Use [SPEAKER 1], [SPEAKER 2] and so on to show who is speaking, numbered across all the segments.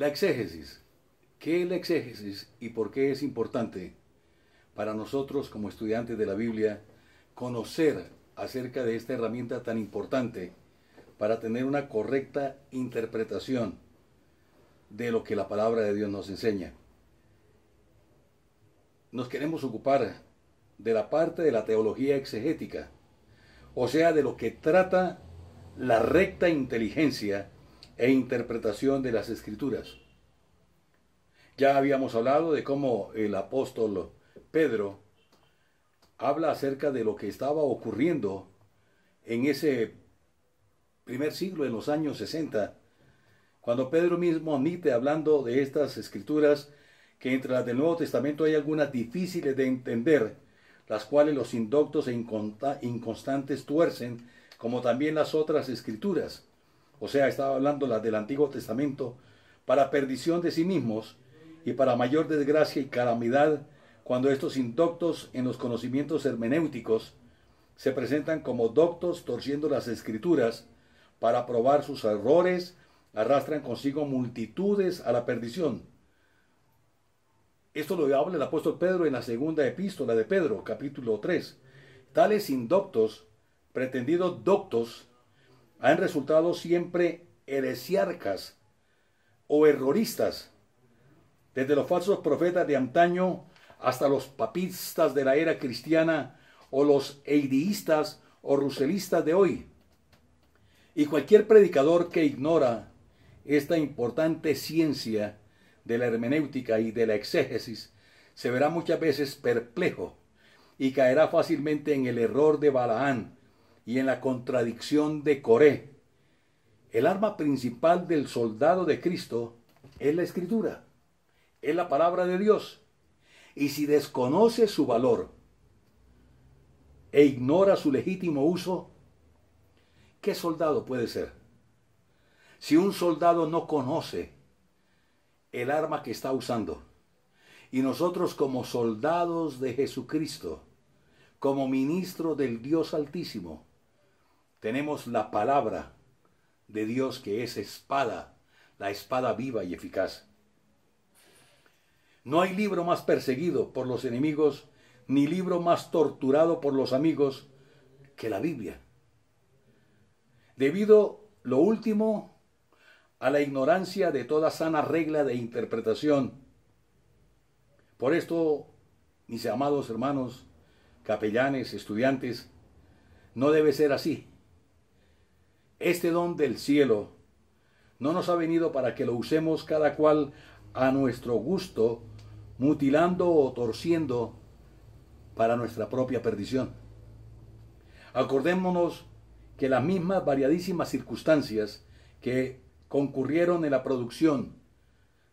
[SPEAKER 1] La exégesis. ¿Qué es la exégesis y por qué es importante para nosotros como estudiantes de la Biblia conocer acerca de esta herramienta tan importante para tener una correcta interpretación de lo que la palabra de Dios nos enseña? Nos queremos ocupar de la parte de la teología exegética, o sea, de lo que trata la recta inteligencia e interpretación de las escrituras. Ya habíamos hablado de cómo el apóstol Pedro habla acerca de lo que estaba ocurriendo en ese primer siglo, en los años 60, cuando Pedro mismo admite hablando de estas escrituras que entre las del Nuevo Testamento hay algunas difíciles de entender, las cuales los indoctos e inconstantes tuercen, como también las otras escrituras o sea, estaba hablando la del Antiguo Testamento, para perdición de sí mismos y para mayor desgracia y calamidad cuando estos indoctos en los conocimientos hermenéuticos se presentan como doctos torciendo las escrituras para probar sus errores, arrastran consigo multitudes a la perdición. Esto lo habla el apóstol Pedro en la segunda epístola de Pedro, capítulo 3. Tales indoctos, pretendidos doctos, han resultado siempre heresiarcas o erroristas, desde los falsos profetas de antaño hasta los papistas de la era cristiana o los eidiístas o ruselistas de hoy. Y cualquier predicador que ignora esta importante ciencia de la hermenéutica y de la exégesis se verá muchas veces perplejo y caerá fácilmente en el error de Balaán, y en la contradicción de Coré. El arma principal del soldado de Cristo es la escritura, es la palabra de Dios. Y si desconoce su valor e ignora su legítimo uso, ¿qué soldado puede ser? Si un soldado no conoce el arma que está usando, y nosotros como soldados de Jesucristo, como ministro del Dios Altísimo, tenemos la palabra de Dios que es espada, la espada viva y eficaz. No hay libro más perseguido por los enemigos, ni libro más torturado por los amigos que la Biblia. Debido, lo último, a la ignorancia de toda sana regla de interpretación. Por esto, mis amados hermanos, capellanes, estudiantes, no debe ser así. Este don del cielo no nos ha venido para que lo usemos cada cual a nuestro gusto, mutilando o torciendo para nuestra propia perdición. Acordémonos que las mismas variadísimas circunstancias que concurrieron en la producción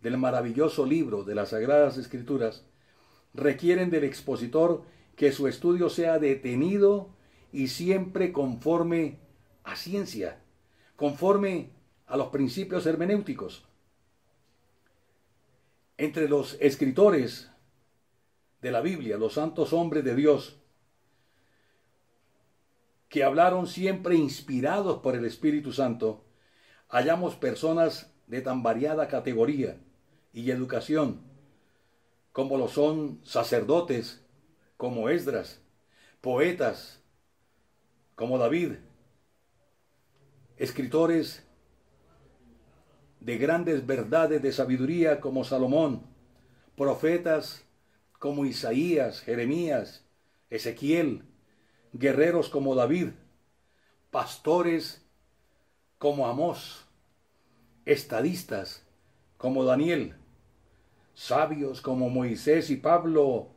[SPEAKER 1] del maravilloso libro de las Sagradas Escrituras requieren del expositor que su estudio sea detenido y siempre conforme a ciencia, conforme a los principios hermenéuticos. Entre los escritores de la Biblia, los santos hombres de Dios, que hablaron siempre inspirados por el Espíritu Santo, hallamos personas de tan variada categoría y educación, como lo son sacerdotes, como Esdras, poetas, como David, escritores de grandes verdades de sabiduría como Salomón, profetas como Isaías, Jeremías, Ezequiel, guerreros como David, pastores como Amós, estadistas como Daniel, sabios como Moisés y Pablo,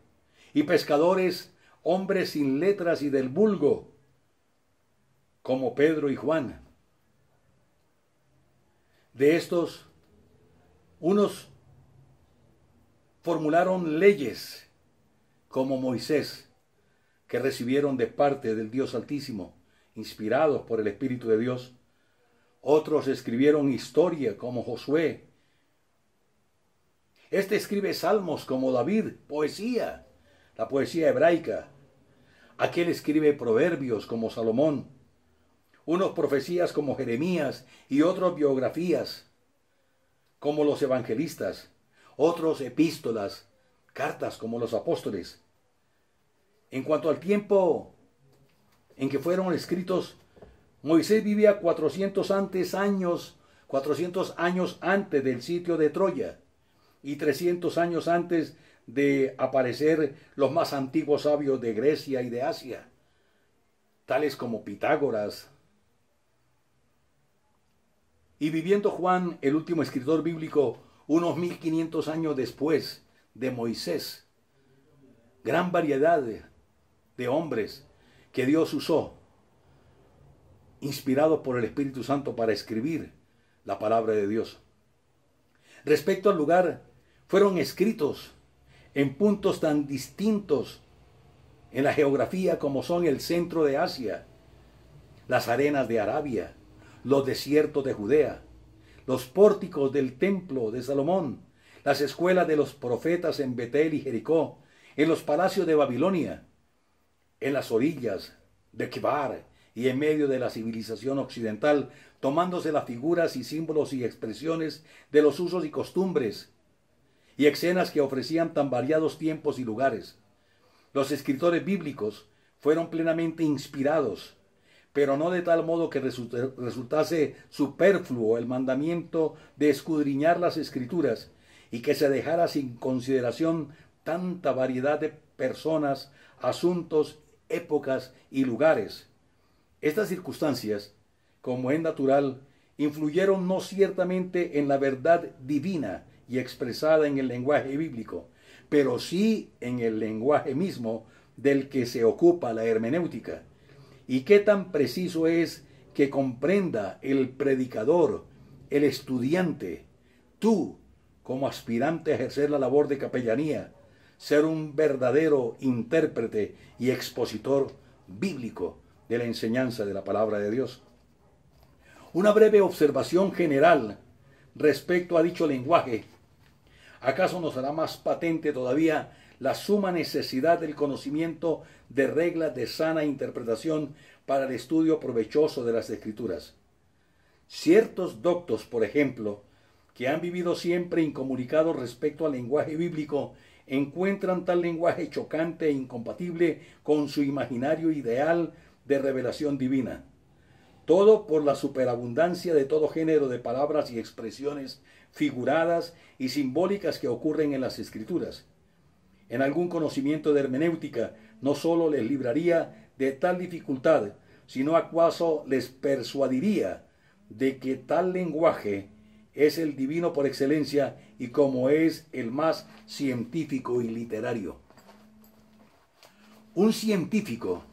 [SPEAKER 1] y pescadores, hombres sin letras y del vulgo, como Pedro y Juan de estos, unos formularon leyes como Moisés, que recibieron de parte del Dios Altísimo, inspirados por el Espíritu de Dios. Otros escribieron historia como Josué. Este escribe salmos como David, poesía, la poesía hebraica. Aquel escribe proverbios como Salomón unos profecías como Jeremías y otros biografías como los evangelistas, otros epístolas, cartas como los apóstoles. En cuanto al tiempo en que fueron escritos, Moisés vivía 400 antes años, 400 años antes del sitio de Troya y 300 años antes de aparecer los más antiguos sabios de Grecia y de Asia, tales como Pitágoras, y viviendo Juan, el último escritor bíblico, unos 1500 años después de Moisés, gran variedad de, hombres que Dios usó, inspirados por el Espíritu Santo para escribir la palabra de Dios. Respecto al lugar, fueron escritos en puntos tan distintos en la geografía como son el centro de Asia, las arenas de Arabia, los desiertos de Judea, los pórticos del templo de Salomón, las escuelas de los profetas en Betel y Jericó, en los palacios de Babilonia, en las orillas de Kibar y en medio de la civilización occidental, tomándose las figuras y símbolos y expresiones de los usos y costumbres y escenas que ofrecían tan variados tiempos y lugares. Los escritores bíblicos fueron plenamente inspirados pero no de tal modo que resultase superfluo el mandamiento de escudriñar las escrituras y que se dejara sin consideración tanta variedad de personas, asuntos, épocas y lugares. Estas circunstancias, como es natural, influyeron no ciertamente en la verdad divina y expresada en el lenguaje bíblico, pero sí en el lenguaje mismo del que se ocupa la hermenéutica y qué tan preciso es que comprenda el predicador, el estudiante, tú como aspirante a ejercer la labor de capellanía, ser un verdadero intérprete y expositor bíblico de la enseñanza de la palabra de Dios. Una breve observación general respecto a dicho lenguaje. ¿Acaso nos hará más patente todavía la suma necesidad del conocimiento de reglas de sana interpretación para el estudio provechoso de las escrituras. Ciertos doctos, por ejemplo, que han vivido siempre incomunicados respecto al lenguaje bíblico, encuentran tal lenguaje chocante e incompatible con su imaginario ideal de revelación divina. Todo por la superabundancia de todo género de palabras y expresiones figuradas y simbólicas que ocurren en las escrituras en algún conocimiento de hermenéutica, no solo les libraría de tal dificultad, sino acaso les persuadiría de que tal lenguaje es el divino por excelencia y como es el más científico y literario. Un científico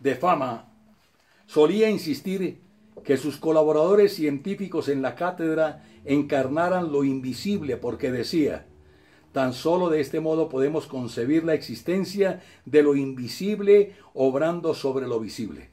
[SPEAKER 1] de fama solía insistir que sus colaboradores científicos en la cátedra encarnaran lo invisible porque decía, Tan solo de este modo podemos concebir la existencia de lo invisible obrando sobre lo visible.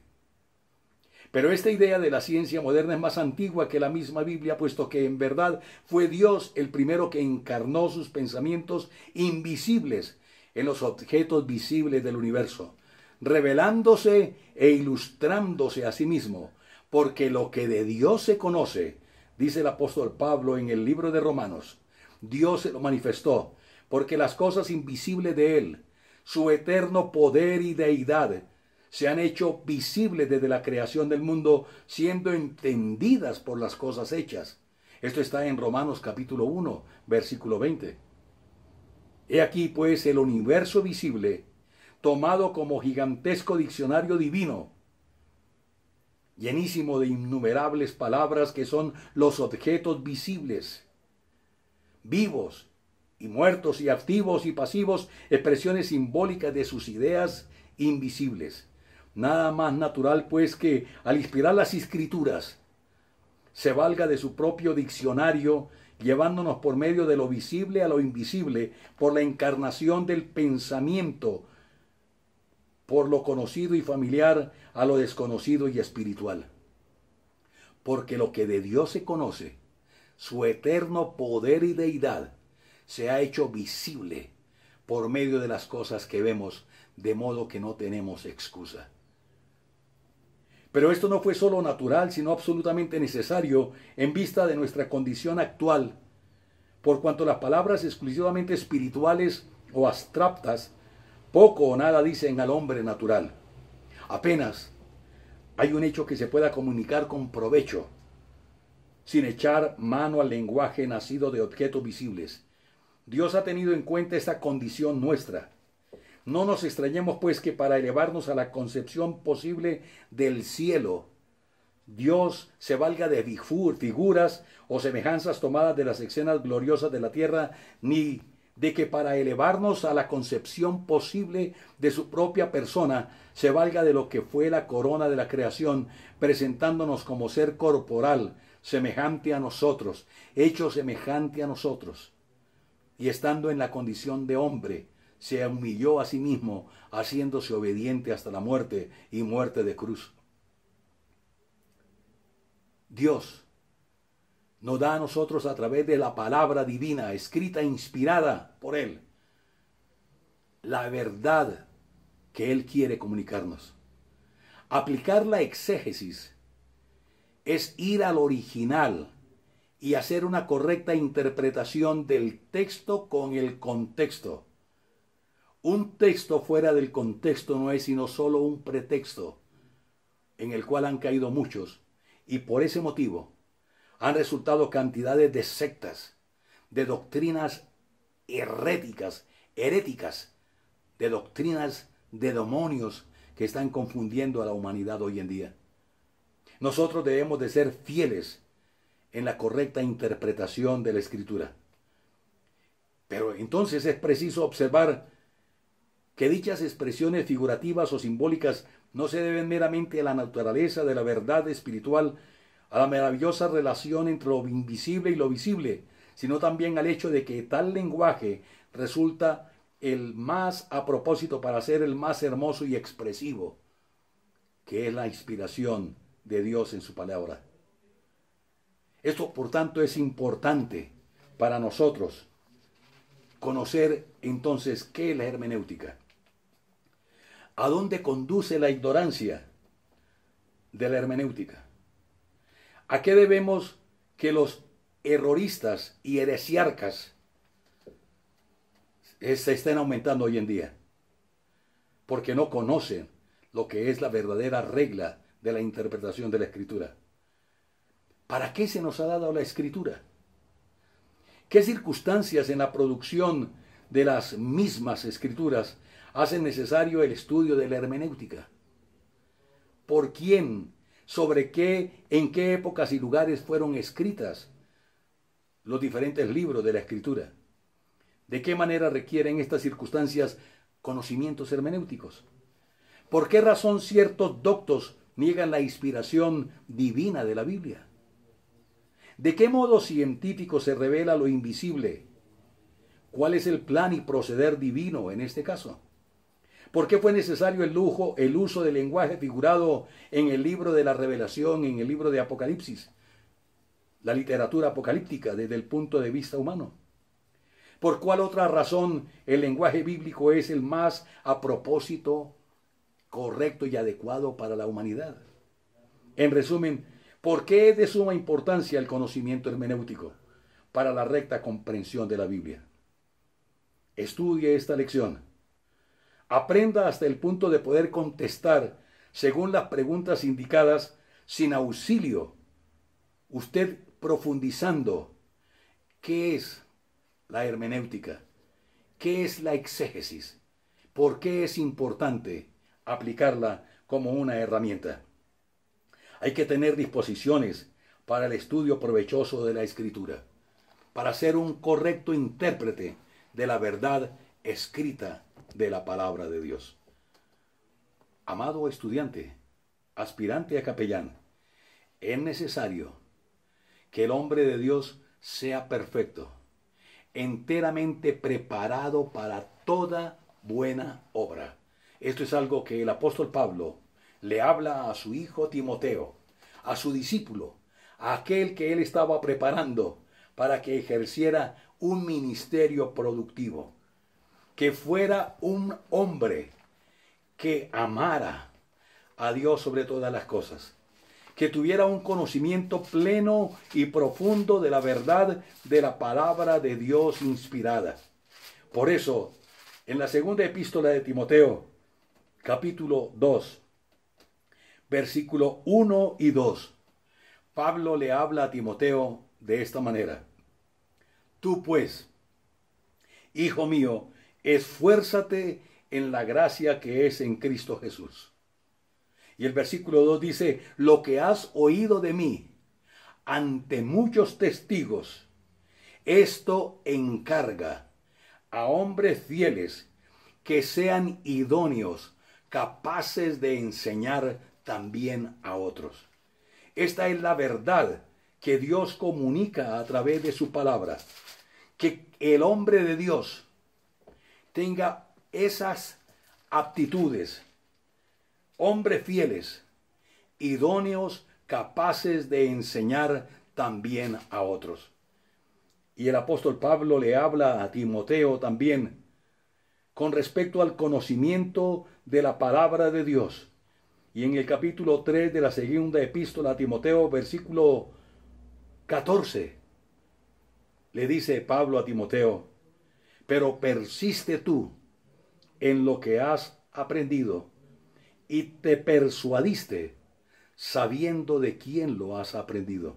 [SPEAKER 1] Pero esta idea de la ciencia moderna es más antigua que la misma Biblia, puesto que en verdad fue Dios el primero que encarnó sus pensamientos invisibles en los objetos visibles del universo, revelándose e ilustrándose a sí mismo, porque lo que de Dios se conoce, dice el apóstol Pablo en el libro de Romanos, Dios se lo manifestó porque las cosas invisibles de Él, su eterno poder y deidad, se han hecho visibles desde la creación del mundo, siendo entendidas por las cosas hechas. Esto está en Romanos capítulo 1, versículo 20. He aquí pues el universo visible, tomado como gigantesco diccionario divino, llenísimo de innumerables palabras que son los objetos visibles, vivos, y muertos y activos y pasivos, expresiones simbólicas de sus ideas invisibles. Nada más natural pues que al inspirar las escrituras se valga de su propio diccionario, llevándonos por medio de lo visible a lo invisible, por la encarnación del pensamiento, por lo conocido y familiar a lo desconocido y espiritual. Porque lo que de Dios se conoce, su eterno poder y deidad, se ha hecho visible por medio de las cosas que vemos, de modo que no tenemos excusa. Pero esto no fue solo natural, sino absolutamente necesario en vista de nuestra condición actual, por cuanto las palabras exclusivamente espirituales o abstractas poco o nada dicen al hombre natural. Apenas hay un hecho que se pueda comunicar con provecho, sin echar mano al lenguaje nacido de objetos visibles. Dios ha tenido en cuenta esta condición nuestra. No nos extrañemos pues que para elevarnos a la concepción posible del cielo, Dios se valga de figuras o semejanzas tomadas de las escenas gloriosas de la tierra, ni de que para elevarnos a la concepción posible de su propia persona, se valga de lo que fue la corona de la creación, presentándonos como ser corporal, semejante a nosotros, hecho semejante a nosotros y estando en la condición de hombre, se humilló a sí mismo, haciéndose obediente hasta la muerte y muerte de cruz. Dios nos da a nosotros a través de la palabra divina, escrita e inspirada por Él, la verdad que Él quiere comunicarnos. Aplicar la exégesis es ir al original y hacer una correcta interpretación del texto con el contexto. Un texto fuera del contexto no es sino solo un pretexto en el cual han caído muchos y por ese motivo han resultado cantidades de sectas, de doctrinas heréticas, heréticas, de doctrinas de demonios que están confundiendo a la humanidad hoy en día. Nosotros debemos de ser fieles en la correcta interpretación de la escritura. Pero entonces es preciso observar que dichas expresiones figurativas o simbólicas no se deben meramente a la naturaleza de la verdad espiritual, a la maravillosa relación entre lo invisible y lo visible, sino también al hecho de que tal lenguaje resulta el más a propósito para ser el más hermoso y expresivo, que es la inspiración de Dios en su palabra. Esto, por tanto, es importante para nosotros conocer entonces qué es la hermenéutica. ¿A dónde conduce la ignorancia de la hermenéutica? ¿A qué debemos que los erroristas y heresiarcas se estén aumentando hoy en día? Porque no conocen lo que es la verdadera regla de la interpretación de la escritura. ¿Para qué se nos ha dado la escritura? ¿Qué circunstancias en la producción de las mismas escrituras hacen necesario el estudio de la hermenéutica? ¿Por quién? ¿Sobre qué? ¿En qué épocas y lugares fueron escritas los diferentes libros de la escritura? ¿De qué manera requieren estas circunstancias conocimientos hermenéuticos? ¿Por qué razón ciertos doctos niegan la inspiración divina de la Biblia? ¿De qué modo científico se revela lo invisible? ¿Cuál es el plan y proceder divino en este caso? ¿Por qué fue necesario el lujo, el uso del lenguaje figurado en el libro de la Revelación, en el libro de Apocalipsis? La literatura apocalíptica desde el punto de vista humano. ¿Por cuál otra razón el lenguaje bíblico es el más a propósito, correcto y adecuado para la humanidad? En resumen, ¿Por qué es de suma importancia el conocimiento hermenéutico para la recta comprensión de la Biblia? Estudie esta lección. Aprenda hasta el punto de poder contestar según las preguntas indicadas sin auxilio. Usted profundizando qué es la hermenéutica, qué es la exégesis, por qué es importante aplicarla como una herramienta. Hay que tener disposiciones para el estudio provechoso de la escritura, para ser un correcto intérprete de la verdad escrita de la palabra de Dios. Amado estudiante, aspirante a capellán, es necesario que el hombre de Dios sea perfecto, enteramente preparado para toda buena obra. Esto es algo que el apóstol Pablo le habla a su hijo Timoteo, a su discípulo, a aquel que él estaba preparando para que ejerciera un ministerio productivo, que fuera un hombre que amara a Dios sobre todas las cosas, que tuviera un conocimiento pleno y profundo de la verdad de la palabra de Dios inspirada. Por eso, en la segunda epístola de Timoteo, capítulo 2, versículo 1 y 2. Pablo le habla a Timoteo de esta manera. Tú pues, hijo mío, esfuérzate en la gracia que es en Cristo Jesús. Y el versículo 2 dice, lo que has oído de mí ante muchos testigos, esto encarga a hombres fieles que sean idóneos, capaces de enseñar también a otros. Esta es la verdad que Dios comunica a través de su palabra. Que el hombre de Dios tenga esas aptitudes, hombres fieles, idóneos, capaces de enseñar también a otros. Y el apóstol Pablo le habla a Timoteo también con respecto al conocimiento de la palabra de Dios y en el capítulo 3 de la segunda epístola a Timoteo, versículo 14, le dice Pablo a Timoteo, pero persiste tú en lo que has aprendido y te persuadiste sabiendo de quién lo has aprendido.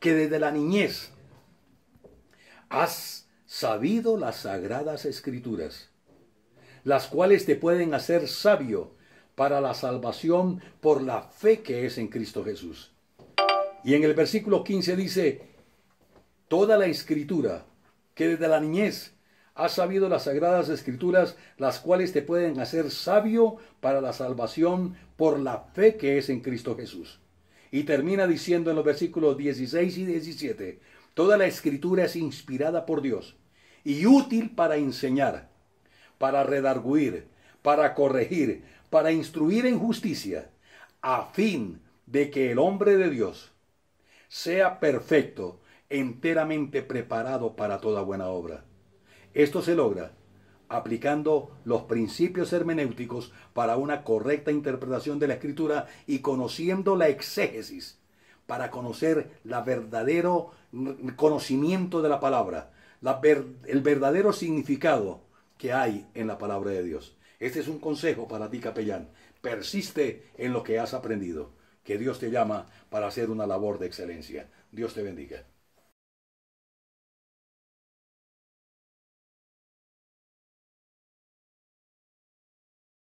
[SPEAKER 1] Que desde la niñez has sabido las sagradas escrituras, las cuales te pueden hacer sabio para la salvación por la fe que es en Cristo Jesús. Y en el versículo 15 dice, toda la escritura que desde la niñez has sabido las sagradas escrituras, las cuales te pueden hacer sabio para la salvación por la fe que es en Cristo Jesús. Y termina diciendo en los versículos 16 y 17, toda la escritura es inspirada por Dios y útil para enseñar, para redarguir, para corregir, para instruir en justicia, a fin de que el hombre de Dios sea perfecto, enteramente preparado para toda buena obra. Esto se logra aplicando los principios hermenéuticos para una correcta interpretación de la escritura y conociendo la exégesis para conocer el verdadero conocimiento de la palabra, el verdadero significado que hay en la palabra de Dios. Este es un consejo para ti, capellán. Persiste en lo que has aprendido, que Dios te llama para hacer una labor de excelencia. Dios te bendiga.